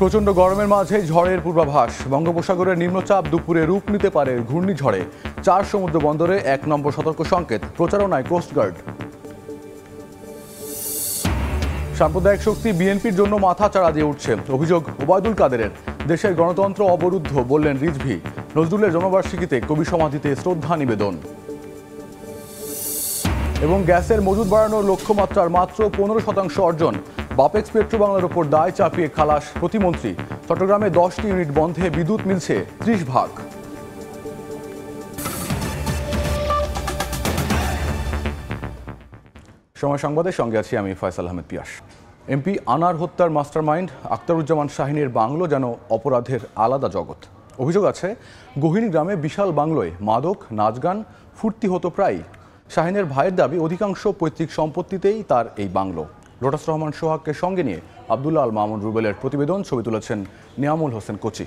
প্রচণ্ড গরমের মাঝে ঝড়ের পূর্বাভাস বঙ্গোপসাগরের নিম্নচাপ দুপুরে রূপ নিতে পারে ঘূর্ণিঝড়ে চার সমুদ্র বন্দরে এক নম্বর সতর্ক সংকেত প্রচারণায় কোস্টগার্ড সাম্প্রদায়িক শক্তি বিএনপির জন্য মাথা চাড়া দিয়ে উঠছে অভিযোগ ওবায়দুল কাদেরের দেশের গণতন্ত্র অবরুদ্ধ বললেন রিজভি নজরুলের জন্মবার্ষিকীতে কবি সমাধিতে শ্রদ্ধা নিবেদন এবং গ্যাসের মজুদ বাড়ানোর লক্ষ্যমাত্রার মাত্র পনেরো শতাংশ অর্জন বাপেক্স পেট্রো বাংলার ওপর দায় চাপিয়ে খালাস প্রতিমন্ত্রী চট্টগ্রামে দশটি ইউনিট বন্ধে বিদ্যুৎ মিলছে ত্রিশ ভাগ সময় সংবাদের সঙ্গে আছি আমি ফয়সাল আহমেদ পিয়াস এমপি আনার হত্যার মাস্টারমাইন্ড আখতারুজ্জামান শাহিনীর বাংলো যেন অপরাধের আলাদা জগৎ অভিযোগ আছে গহিনী গ্রামে বিশাল বাংলোয় মাদক গান ফুর্তি হতো প্রায় শাহিনের ভাইয়ের দাবি অধিকাংশ পৈতৃক সম্পত্তিতেই তার এই বাংলো লোটাস রহমান সোহাগকে সঙ্গে নিয়ে আবদুল্লাহ আল মামুন রুবেলের প্রতিবেদন ছবি তুলেছেন নিয়ামুল হোসেন কোচি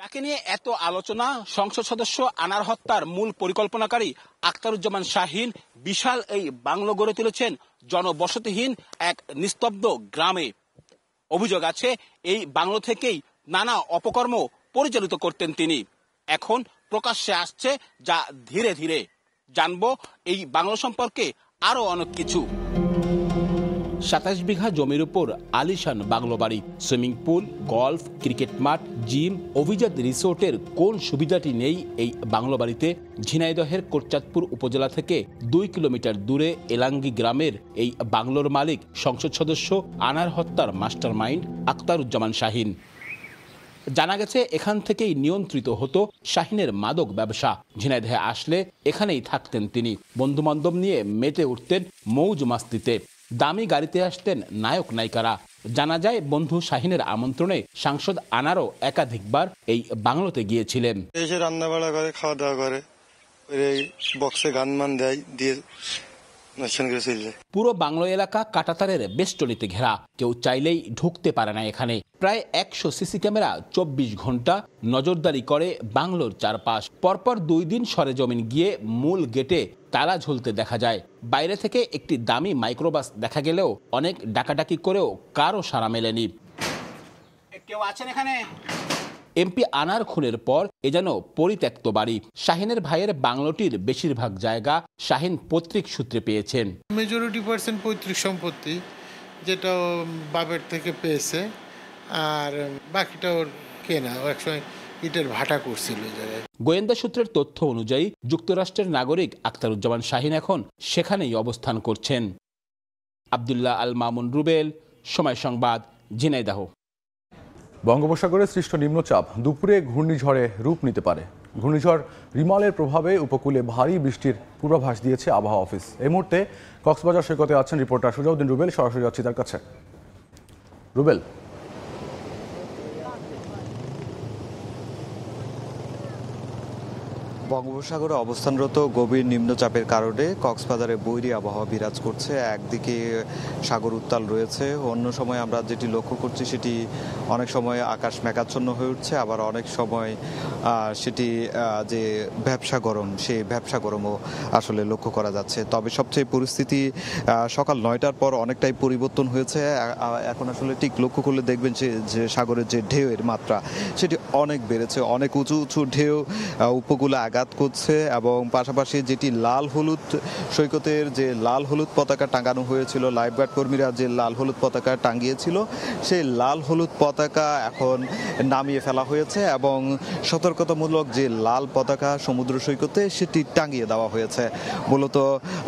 যাকে নিয়ে এত আলোচনা সংসদ সদস্য আনার হত্যার মূল পরিকল্পনাকারী আখতারুজ্জামান শাহিন বিশাল এই বাংলো গড়ে তুলেছেন জনবসতিহীন এক নিস্তব্ধ গ্রামে অভিযোগ আছে এই বাংলো থেকেই নানা অপকর্ম পরিচালিত করতেন তিনি এখন প্রকাশ্যে আসছে যা ধীরে ধীরে জানব এই বাংলো সম্পর্কে আরো অনেক কিছু সাতাশ বিঘা জমির উপর আলিশান বাংলোবাড়ি সুইমিং পুল গলফ ক্রিকেট মাঠ জিম অভিজাত রিসোর্টের কোন সুবিধাটি নেই এই বাংলো বাড়িতে ঝিনাইদহের কোটচাঁদপুর উপজেলা থেকে দুই কিলোমিটার দূরে এলাঙ্গি গ্রামের এই বাংলোর মালিক সংসদ সদস্য আনার হত্যার মাস্টার মাইন্ড আখতারুজ্জামান শাহিন জানা গেছে এখান থেকেই নিয়ন্ত্রিত হতো শাহিনের মাদক ব্যবসা ঝিনাইদহে আসলে এখানেই থাকতেন তিনি বন্ধুবান্ধব নিয়ে মেতে উঠতেন মৌজ মাস্তিতে দামি গাড়িতে আসতেন নায়ক নায়িকারা জানা যায় বন্ধু শাহিনের আমন্ত্রণে সাংসদ আনারও একাধিকবার এই বাংলোতে গিয়েছিলেন এসে বাড়া করে খাওয়া দাওয়া করে এই বক্সে গান মান দেয় দিয়ে পুরো বাংলো এলাকা কাটাতারের বেষ্টনীতে ঘেরা কেউ চাইলেই ঢুকতে পারে না এখানে প্রায় একশো সিসি ক্যামেরা চব্বিশ ঘন্টা নজরদারি করে বাংলোর চারপাশ পরপর দুই দিন সরেজমিন গিয়ে মূল গেটে তালা ঝুলতে দেখা যায় বাইরে থেকে একটি দামি মাইক্রোবাস দেখা গেলেও অনেক ডাকাডাকি করেও কারও সাড়া মেলেনি কেউ আছেন এখানে এমপি আনার খুনের পর এ যেন পরিত্যক্ত বাড়ি শাহিনের ভাইয়ের বাংলোটির বেশিরভাগ জায়গা শাহিন পৈতৃক সূত্রে পেয়েছেন মেজরিটি পার্সেন্ট পৈতৃক সম্পত্তি যেটা বাবের থেকে পেয়েছে আর বাকিটা ওর কেনা একসময় ইটের ভাটা করছিল গোয়েন্দা সূত্রের তথ্য অনুযায়ী যুক্তরাষ্ট্রের নাগরিক আক্তারুজ্জামান শাহিন এখন সেখানেই অবস্থান করছেন আবদুল্লাহ আল মামুন রুবেল সময় সংবাদ ঝিনাইদাহ বঙ্গোপসাগরে সৃষ্ট নিম্নচাপ দুপুরে ঘূর্ণিঝড়ে রূপ নিতে পারে ঘূর্ণিঝড় রিমালের প্রভাবে উপকূলে ভারী বৃষ্টির পূর্বাভাস দিয়েছে আবহাওয়া অফিস এই মুহূর্তে কক্সবাজার সৈকতে আছেন রিপোর্টার সুজাউদ্দিন রুবেল সরাসরি যাচ্ছি তার কাছে রুবেল বঙ্গোপসাগরে অবস্থানরত গভীর নিম্নচাপের কারণে কক্সবাজারে বৈরী আবহাওয়া বিরাজ করছে একদিকে সাগর উত্তাল রয়েছে অন্য সময় আমরা যেটি লক্ষ্য করছি সেটি অনেক সময় আকাশ মেঘাচ্ছন্ন হয়ে উঠছে আবার অনেক সময় সেটি যে ব্যবসা গরম সেই ব্যবসা গরমও আসলে লক্ষ্য করা যাচ্ছে তবে সবচেয়ে পরিস্থিতি সকাল নয়টার পর অনেকটাই পরিবর্তন হয়েছে এখন আসলে ঠিক লক্ষ্য করলে দেখবেন যে সাগরের যে ঢেউয়ের মাত্রা সেটি অনেক বেড়েছে অনেক উঁচু উঁচু ঢেউ উপকূলে আঘাত আঘাত করছে এবং পাশাপাশি যেটি লাল হলুদ সৈকতের যে লাল হলুদ পতাকা টাঙানো হয়েছিল লাইফ গার্ড কর্মীরা যে লাল হলুদ পতাকা টাঙিয়েছিল সেই লাল হলুদ পতাকা এখন নামিয়ে ফেলা হয়েছে এবং সতর্কতামূলক যে লাল পতাকা সমুদ্র সৈকতে সেটি টাঙিয়ে দেওয়া হয়েছে মূলত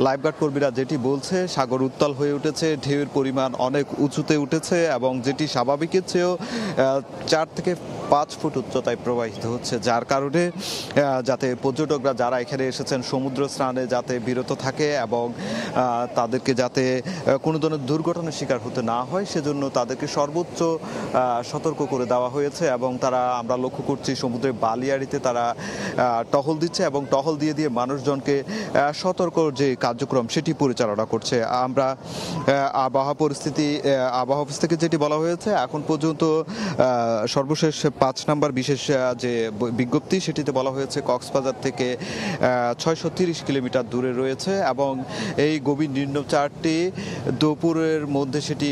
লাইফ গার্ড কর্মীরা যেটি বলছে সাগর উত্তাল হয়ে উঠেছে ঢেউয়ের পরিমাণ অনেক উঁচুতে উঠেছে এবং যেটি স্বাভাবিকের চেয়েও চার থেকে পাঁচ ফুট উচ্চতায় প্রবাহিত হচ্ছে যার কারণে যাতে পর্যটকরা যারা এখানে এসেছেন সমুদ্র স্নানে যাতে বিরত থাকে এবং তাদেরকে যাতে কোনো ধরনের দুর্ঘটনার শিকার হতে না হয় সেজন্য তাদেরকে সর্বোচ্চ সতর্ক করে দেওয়া হয়েছে এবং তারা আমরা লক্ষ্য করছি সমুদ্রের বালিয়াড়িতে তারা টহল দিচ্ছে এবং টহল দিয়ে দিয়ে মানুষজনকে সতর্ক যে কার্যক্রম সেটি পরিচালনা করছে আমরা আবহাওয়া পরিস্থিতি আবহাওয়া অফিস থেকে যেটি বলা হয়েছে এখন পর্যন্ত সর্বশেষ পাঁচ নাম্বার বিশেষ যে বিজ্ঞপ্তি সেটিতে বলা হয়েছে কক্সবাজার থেকে ছয়শো তিরিশ কিলোমিটার দূরে রয়েছে এবং এই গভীর নিম্ন চারটি দুপুরের মধ্যে সেটি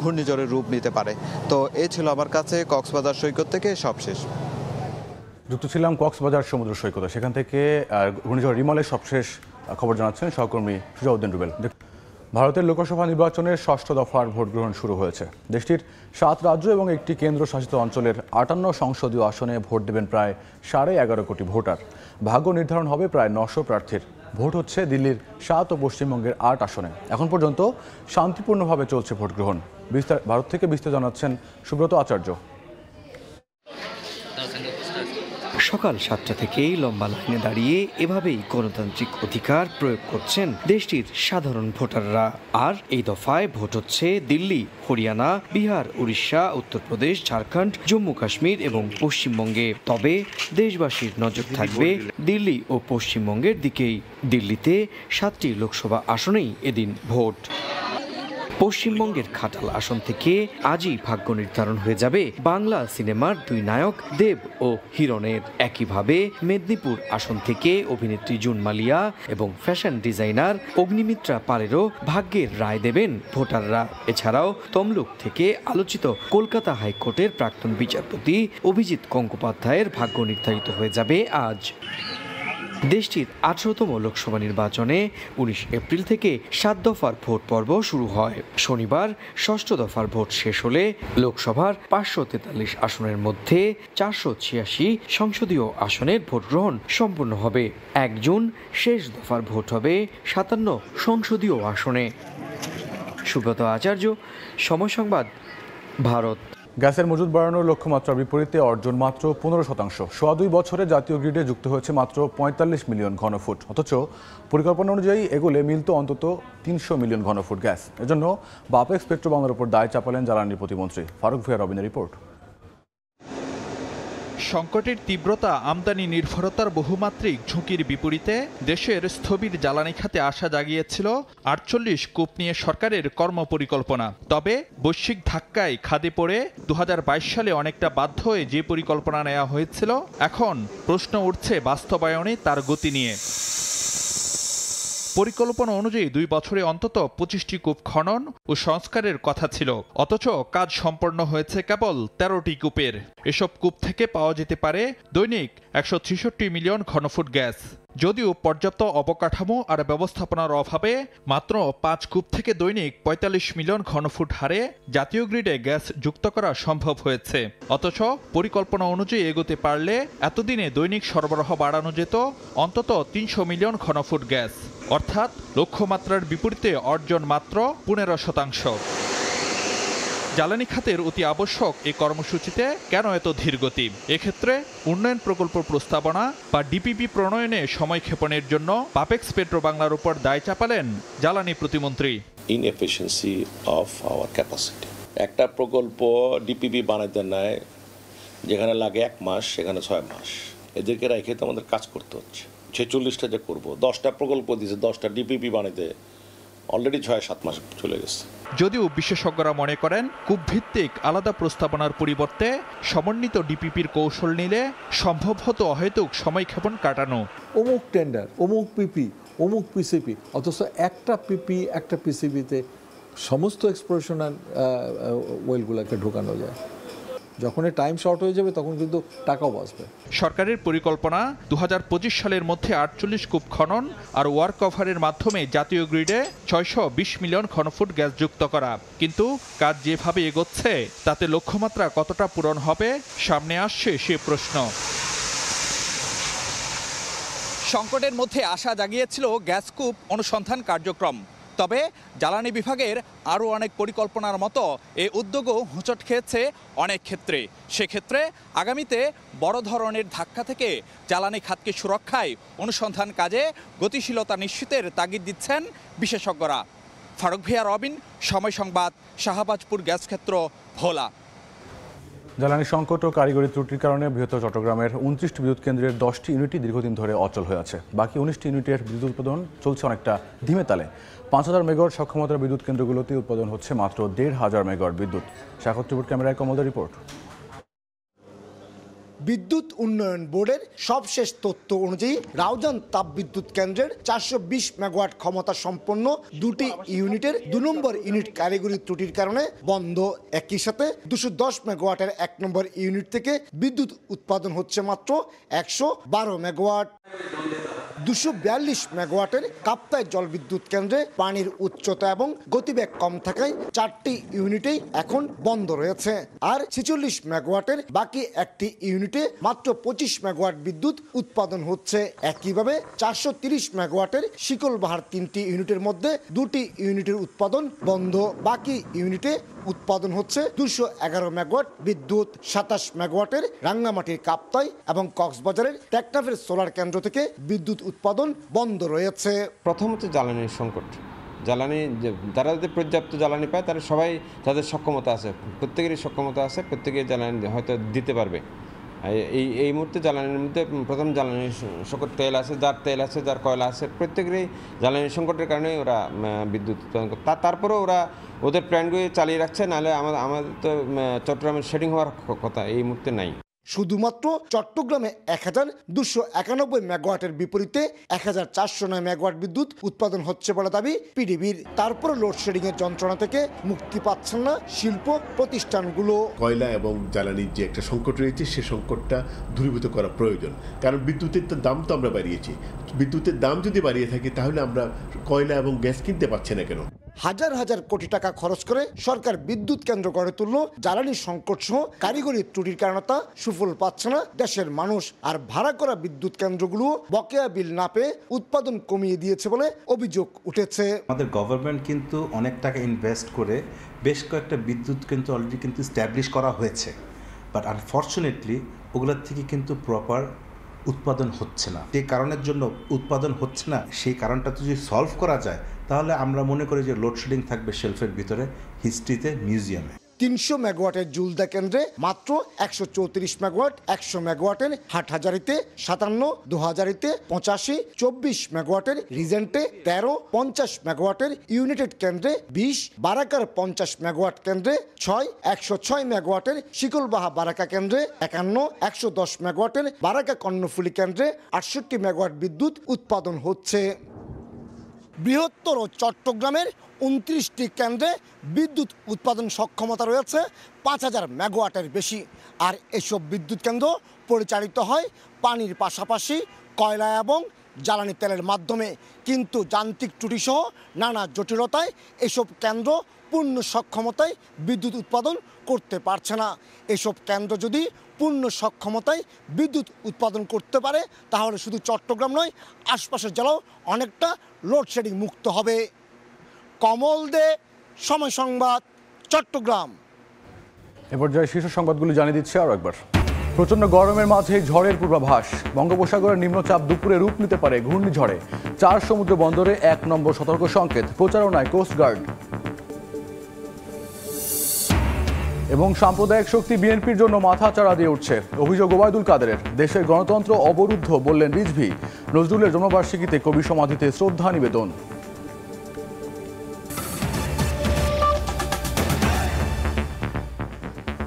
ঘূর্ণিঝড়ের রূপ নিতে পারে তো এ ছিল আমার কাছে কক্সবাজার সৈকত থেকে সবশেষ যুক্ত ছিলাম কক্সবাজার সমুদ্র সৈকতে সেখান থেকে ঘূর্ণিঝড় রিমালের সবশেষ খবর জানাচ্ছেন সহকর্মী সুজাউদ্দিন রুবেল ভারতের লোকসভা নির্বাচনের ষষ্ঠ দফার ভোট গ্রহণ শুরু হয়েছে দেশটির সাত রাজ্য এবং একটি কেন্দ্রশাসিত অঞ্চলের আটান্ন সংসদীয় আসনে ভোট দেবেন প্রায় সাড়ে এগারো কোটি ভোটার ভাগ্য নির্ধারণ হবে প্রায় নশো প্রার্থীর ভোট হচ্ছে দিল্লির সাত ও পশ্চিমবঙ্গের আট আসনে এখন পর্যন্ত শান্তিপূর্ণভাবে চলছে ভোট গ্রহণ বিস্তার ভারত থেকে বিস্তার জানাচ্ছেন সুব্রত আচার্য সকাল সাতটা থেকেই লম্বা লাইনে দাঁড়িয়ে এভাবেই গণতান্ত্রিক অধিকার প্রয়োগ করছেন দেশটির সাধারণ ভোটাররা আর এই দফায় ভোট হচ্ছে দিল্লি হরিয়ানা বিহার উড়িষ্যা উত্তরপ্রদেশ ঝাড়খণ্ড জম্মু কাশ্মীর এবং পশ্চিমবঙ্গে তবে দেশবাসীর নজর থাকবে দিল্লি ও পশ্চিমবঙ্গের দিকেই দিল্লিতে সাতটি লোকসভা আসনেই এদিন ভোট পশ্চিমবঙ্গের খাটাল আসন থেকে আজই ভাগ্য নির্ধারণ হয়ে যাবে বাংলা সিনেমার দুই নায়ক দেব ও হিরণের একইভাবে মেদিনীপুর আসন থেকে অভিনেত্রী জুন মালিয়া এবং ফ্যাশন ডিজাইনার অগ্নিমিত্রা পালেরও ভাগ্যের রায় দেবেন ভোটাররা এছাড়াও তমলুক থেকে আলোচিত কলকাতা হাইকোর্টের প্রাক্তন বিচারপতি অভিজিৎ গঙ্গোপাধ্যায়ের ভাগ্য নির্ধারিত হয়ে যাবে আজ দেশটির আঠারোতম লোকসভা নির্বাচনে উনিশ এপ্রিল থেকে সাত দফার ভোট পর্ব শুরু হয় শনিবার ষষ্ঠ দফার ভোট শেষ হলে লোকসভার পাঁচশো তেতাল্লিশ আসনের মধ্যে চারশো ছিয়াশি সংসদীয় আসনের ভোট গ্রহণ সম্পূর্ণ হবে এক জুন শেষ দফার ভোট হবে সাতান্ন সংসদীয় আসনে সুব্রত আচার্য সময় সংবাদ ভারত গ্যাসের মজুদ বাড়ানোর লক্ষ্যমাত্রার বিপরীতে অর্জন মাত্র পনেরো শতাংশ সোয়া দুই বছরে জাতীয় গ্রিডে যুক্ত হয়েছে মাত্র পঁয়তাল্লিশ মিলিয়ন ঘনফুট অথচ পরিকল্পনা অনুযায়ী এগুলে মিলত অন্তত তিনশো মিলিয়ন ঘনফুট গ্যাস এজন্য বাপেক্স পেট্রোবাংলার উপর দায় চাপালেন জ্বালানি প্রতিমন্ত্রী ফারুক ভুয়া রবিনের রিপোর্ট সংকটের তীব্রতা আমদানি নির্ভরতার বহুমাত্রিক ঝুঁকির বিপরীতে দেশের স্থবির জ্বালানি খাতে আশা জাগিয়েছিল আটচল্লিশ কূপ নিয়ে সরকারের কর্মপরিকল্পনা তবে বৈশ্বিক ধাক্কায় খাদে পড়ে দু সালে অনেকটা বাধ্য হয়ে যে পরিকল্পনা নেওয়া হয়েছিল এখন প্রশ্ন উঠছে বাস্তবায়নে তার গতি নিয়ে পরিকল্পনা অনুযায়ী দুই বছরে অন্তত পঁচিশটি কূপ খনন ও সংস্কারের কথা ছিল অথচ কাজ সম্পন্ন হয়েছে কেবল তেরোটি কূপের এসব কূপ থেকে পাওয়া যেতে পারে দৈনিক একশো মিলিয়ন ঘনফুট গ্যাস যদিও পর্যাপ্ত অবকাঠামো আর ব্যবস্থাপনার অভাবে মাত্র পাঁচ কূপ থেকে দৈনিক ৪৫ মিলিয়ন ঘনফুট হারে জাতীয় গ্রিডে গ্যাস যুক্ত করা সম্ভব হয়েছে অথচ পরিকল্পনা অনুযায়ী এগোতে পারলে এতদিনে দৈনিক সরবরাহ বাড়ানো যেত অন্তত তিনশো মিলিয়ন ঘনফুট গ্যাস অর্থাৎ লক্ষ্যমাত্রার বিপরীতে অর্জন মাত্র পনেরো শতাংশ জ্বালানি খাতের অতি আবশ্যক এই কর্মসূচিতে কেন এত ধীরগতি এক্ষেত্রে উন্নয়ন প্রকল্প প্রস্তাবনা বা ডিপিপি প্রণয়নে সময় ক্ষেপণের জন্য পাপেক্স পেট্রো বাংলার উপর দায় চাপালেন জ্বালানি প্রতিমন্ত্রী ইনএফিসিয়েন্সি অফ আওয়ার ক্যাপাসিটি একটা প্রকল্প ডিপিপি বানাতে নেয় যেখানে লাগে এক মাস সেখানে ছয় মাস এদেরকে রেখে তো আমাদের কাজ করতে হচ্ছে ছেচল্লিশটা যে করব দশটা প্রকল্প দিয়েছে দশটা ডিপিপি বানাইতে অলরেডি ছয় সাত মাস চলে গেছে যদিও বিশেষজ্ঞরা মনে করেন কূপ ভিত্তিক আলাদা প্রস্তাবনার পরিবর্তে সমন্বিত ডিপিপির কৌশল নিলে সম্ভব হতো অহেতুক ক্ষেপণ কাটানো অমুক টেন্ডার অমুক পিপি অমুক পিসিপি অথচ একটা পিপি একটা পিসিপিতে সমস্ত এক্সপ্লোরেশন ওয়েলগুলোকে ঢোকানো যায় যখনই টাইম শর্ট হয়ে যাবে তখন কিন্তু টাকাও বাঁচবে সরকারের পরিকল্পনা দু সালের মধ্যে আটচল্লিশ কূপ খনন আর ওয়ার্ক অভারের মাধ্যমে জাতীয় গ্রিডে ছয়শো মিলিয়ন ঘনফুট গ্যাস যুক্ত করা কিন্তু কাজ যেভাবে এগোচ্ছে তাতে লক্ষ্যমাত্রা কতটা পূরণ হবে সামনে আসছে সে প্রশ্ন সংকটের মধ্যে আশা জাগিয়েছিল গ্যাসকূপ অনুসন্ধান কার্যক্রম তবে জ্বালানি বিভাগের আরও অনেক পরিকল্পনার মতো এ উদ্যোগও হোঁচট খেয়েছে অনেক ক্ষেত্রে সেক্ষেত্রে আগামীতে বড় ধরনের ধাক্কা থেকে জ্বালানি খাতকে সুরক্ষায় অনুসন্ধান কাজে গতিশীলতা নিশ্চিতের তাগিদ দিচ্ছেন বিশেষজ্ঞরা ফারুক ভিয়া রবিন সময় সংবাদ শাহবাজপুর গ্যাস ক্ষেত্র ভোলা জ্বালানি সংকট ও কারিগরি ত্রুটির কারণে বৃহত্তর চট্টগ্রামের উনত্রিশটি বিদ্যুৎ কেন্দ্রের দশটি ইউনিটই দীর্ঘদিন ধরে অচল হয়ে আছে বাকি উনিশটি ইউনিটের বিদ্যুৎ উৎপাদন চলছে অনেকটা ধিমে তালে পাঁচ হাজার মেগাওয়াট সক্ষমতার বিদ্যুৎ কেন্দ্রগুলোতে উৎপাদন হচ্ছে মাত্র দেড় হাজার মেগাওয়াট বিদ্যুৎ শাখর ক্যামেরায় কমলদের রিপোর্ট বিদ্যুৎ উন্নয়ন বোর্ডের সবশেষ তথ্য অনুযায়ী রাউজান তাপবিদ্যুৎ কেন্দ্রের চারশো বিশ মেগাওয়াট ক্ষমতা সম্পন্ন দুটি ইউনিটের দু নম্বর ইউনিট কারিগরি ত্রুটির কারণে বন্ধ একই সাথে দুশো দশ মেগাওয়াটের এক নম্বর ইউনিট থেকে বিদ্যুৎ উৎপাদন হচ্ছে মাত্র একশো বারো মেগাওয়াট দুশো বিয়াল্লিশ মেগাওয়াটের কাপ্তাই জলবিদ্যুৎ কেন্দ্রে পানির উচ্চতা এবং গতিবেগ কম থাকায় চারটি ইউনিটেই এখন বন্ধ রয়েছে আর ছেচল্লিশ মেগাওয়াটের বাকি একটি ইউনিটে মাত্র পঁচিশ মেগাওয়াট বিদ্যুৎ উৎপাদন হচ্ছে একইভাবে চারশো তিরিশ মেগাওয়াটের শিকলবাহার তিনটি ইউনিটের মধ্যে দুটি ইউনিটের উৎপাদন বন্ধ বাকি ইউনিটে উৎপাদন হচ্ছে দুশো এগারো মেগাওয়াট বিদ্যুৎ সাতাশ মেগাওয়াটের রাঙ্গামাটির কাপ্তাই এবং কক্সবাজারের টেকনাফের সোলার কেন্দ্র থেকে বিদ্যুৎ উৎপাদন বন্ধ রয়েছে প্রথমত জ্বালানির সংকট জ্বালানি যারা যদি পর্যাপ্ত জ্বালানি পায় তারা সবাই তাদের সক্ষমতা আছে প্রত্যেকেরই সক্ষমতা আছে প্রত্যেকের জ্বালানি হয়তো দিতে পারবে এই এই মুহূর্তে জ্বালানির মধ্যে প্রথম জ্বালানির সংকট তেল আছে যার তেল আছে যার কয়লা আছে প্রত্যেকেরই জ্বালানির সংকটের কারণে ওরা বিদ্যুৎ উৎপাদন করে তারপরেও ওরা ওদের প্ল্যানগুলি চালিয়ে রাখছে নাহলে আমাদের আমাদের তো চট্টগ্রামের শেডিং হওয়ার কথা এই মুহূর্তে নাই শুধুমাত্র চট্টগ্রামে এক হাজার দুশো একানব্বই মেগাওয়াটের বিপরীতে এক হাজার চারশো নয় মেগাওয়াট বিদ্যুৎ উৎপাদন হচ্ছে বলে দাবি পিডিবির তারপর লোডশেডিংয়ের যন্ত্রণা থেকে মুক্তি পাচ্ছেন না শিল্প প্রতিষ্ঠানগুলো কয়লা এবং জ্বালানির যে একটা সংকট রয়েছে সে সংকটটা দূরীভূত করা প্রয়োজন কারণ বিদ্যুতের তো দাম তো আমরা বাড়িয়েছি বিদ্যুতের দাম যদি বাড়িয়ে থাকে তাহলে আমরা কয়লা এবং গ্যাস কিনতে পারছি না কেন হাজার হাজার কোটি টাকা খরচ করে সরকার বিদ্যুৎ কেন্দ্র গড়ে তুললো জ্বালানি সংকট সহ কারিগরি ত্রুটির কারণে তা সুফল পাচ্ছে না দেশের মানুষ আর ভাড়া করা বিদ্যুৎ কেন্দ্রগুলো বকেয়া বিল না পেয়ে উৎপাদন কমিয়ে দিয়েছে বলে অভিযোগ উঠেছে আমাদের গভর্নমেন্ট কিন্তু অনেক টাকা ইনভেস্ট করে বেশ কয়েকটা বিদ্যুৎ কিন্তু অলরেডি কিন্তু স্ট্যাবলিশ করা হয়েছে বাট আনফর্চুনেটলি ওগুলোর থেকে কিন্তু প্রপার উৎপাদন হচ্ছে না যে কারণের জন্য উৎপাদন হচ্ছে না সেই কারণটা যদি সলভ করা যায় তাহলে আমরা মনে করি যে লোডশেডিং থাকবে শেলফের ভিতরে হিস্ট্রিতে মিউজিয়ামে তিনশো মেগাওয়াটের জুলদা কেন্দ্রে মাত্র একশো চৌত্রিশ মেগাওয়াট একশো মেগাওয়াটের হাট হাজারিতে সাতান্ন দু হাজারিতে পঁচাশি চব্বিশ মেগাওয়াটের রিজেন্টে তেরো পঞ্চাশ মেগাওয়াটের ইউনিটেড কেন্দ্রে বিশ বারাকার পঞ্চাশ মেগাওয়াট কেন্দ্রে ছয় একশো ছয় মেগাওয়াটের শিকলবাহা বারাকা কেন্দ্রে একান্ন একশো দশ মেগাওয়াটের বারাকা কর্ণফুলি কেন্দ্রে আটষট্টি মেগাওয়াট বিদ্যুৎ উৎপাদন হচ্ছে বৃহত্তর চট্টগ্রামের উনত্রিশটি কেন্দ্রে বিদ্যুৎ উৎপাদন সক্ষমতা রয়েছে পাঁচ হাজার ম্যাগোয়াটের বেশি আর এসব বিদ্যুৎ কেন্দ্র পরিচালিত হয় পানির পাশাপাশি কয়লা এবং জ্বালানি তেলের মাধ্যমে কিন্তু যান্ত্রিক ত্রুটিসহ নানা জটিলতায় এসব কেন্দ্র পূর্ণ সক্ষমতায় বিদ্যুৎ উৎপাদন করতে পারছে না এসব কেন্দ্র যদি পূর্ণ সক্ষমতায় বিদ্যুৎ উৎপাদন করতে পারে তাহলে শুধু চট্টগ্রাম নয় আশপাশের জেলাও অনেকটা লোডশেডিং মুক্ত হবে কমল দে সময় সংবাদ চট্টগ্রাম এবার পর্যায়ে শীর্ষ সংবাদগুলো জানিয়ে দিচ্ছে আরও একবার প্রচণ্ড গরমের মাঝে ঝড়ের পূর্বাভাস বঙ্গোপসাগরের নিম্নচাপ দুপুরে রূপ নিতে পারে ঘূর্ণিঝড়ে চার সমুদ্র বন্দরে এক নম্বর সতর্ক সংকেত প্রচারণায় কোস্টগার্ড এবং সাম্প্রদায়িক শক্তি বিএনপির জন্য মাথা চাড়া দিয়ে উঠছে অভিযোগ ওবায়দুল কাদেরের দেশের গণতন্ত্র অবরুদ্ধ বললেন রিজভি নজরুলের জন্মবার্ষিকীতে কবি সমাধিতে শ্রদ্ধা নিবেদন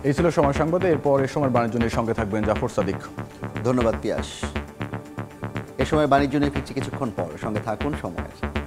এই ছিল সময় সংবাদে এরপর এ সময় বাণিজ্য নিয়ে সঙ্গে থাকবেন জাফর সাদিক ধন্যবাদ পিয়াস এ সময় বাণিজ্য নিয়ে ফিরছি কিছুক্ষণ পর সঙ্গে থাকুন সময়